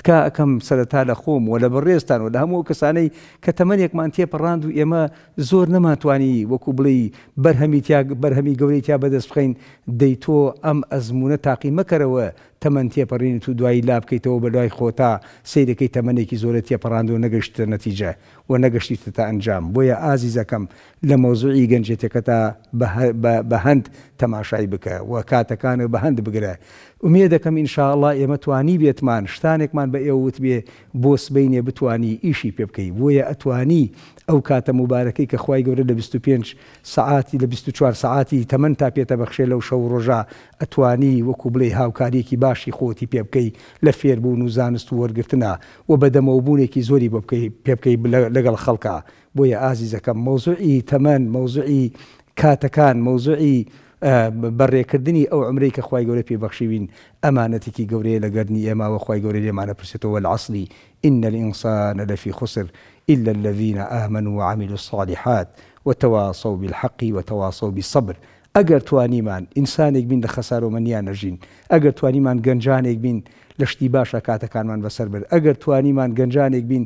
تکا ئەەکەم سەرەتا لە خۆم و لە بەڕێستان و لە هەموو کەسانەی کە تەمەنێکمان تێپەڕاند و ئێمە زۆر نەماتوانی وەکو بڵی بەرهەمی بەرهەمی گەورەی تیا بەدەست بخین دەیتۆ ئەم ئەزمونە تاقی مەکەرەوە تەمەەن تێپەڕین و دوایی لا بکەیتەوە بە دوای خۆتا سیرەکەی تەمەێکی زۆرە تێپەڕاند و نەگەشتە نەتیجە و نەگەشتیتە تا ئەنجام بۆیە ئازیزەکەم لە مۆزوعی گەنجێتەکە تا بە هەند تەماشای بکە و کاتەکانە بە هەند بگرە. ومێ دەکەم ئینشاءله ئێمە توانی بێتمان شتانێکمان بە ئێوەوت بێ بۆ سبینێ بتانی ئیشی پێ بکەی بۆیە ئەتوانی ئەو کاتە مبارەکەی کە خی گەورە لە 25 سعاتی لە 24 سعاتی تەمەەن تا پێتە بەخشێ لەو شەو ڕۆژە ئەتوانی وەکو بڵێ هاوکارێکی با باشی خۆتی پێ بکەی لە فێربوون و زانست و وەرگرتنا و بەدەمەوبوونێکی زۆری پێ بکەی لەگەڵ خەڵکە بۆیە ئازیزەکەم مۆزوعی تەمەەن مۆزوعی کاتەکان مۆزوعی اه، بەڕێکردنی ئەو عمرەی کە خی گەورە پێبخشیوین ئەمانەتێکی گەورەیە لە گەرنی ئێماوە خی گەورە لێمانە پرسێتەوە لە عسلی إن الإنسان لفي خسر إلا الذين آمنوا وعملوا الصالحات وتواصوا بالحق وتواصوا بالصبر ئەگەر توانیمان ئینسانێک بین لە خەسارۆمەنیان نەژین ئەگەر توانیمان گەنجانێک بین لە شتی باشە کاتەکانمان بەسەر بر ئەگەر توانیمان گەنجانێک بین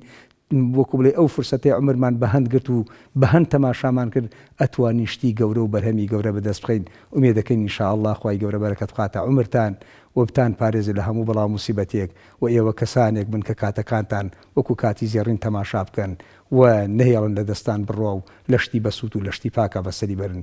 وەکو بڵێ ئەو فرسەتی عمرمان بەهند گرت و بەهند تەماشامان کرد ئەتوانی شتی گەورە و بەرهەمی گەورە بەدەست بخین ومێ دەکەین نیشاءله خی گەورە بەرەکەت قاتە عمرتان وەبتان پارێزی لە هەموو بەڵام موسیبەتێک و ئێوە کەسانێک بن کە کاتەکانتان وەکو کاتی زێڕین تەماشا بکەن و نهێڵن لە دەستان بڕوا و لەشتی بەسووت و لەشتی پاکە بەسەری برن.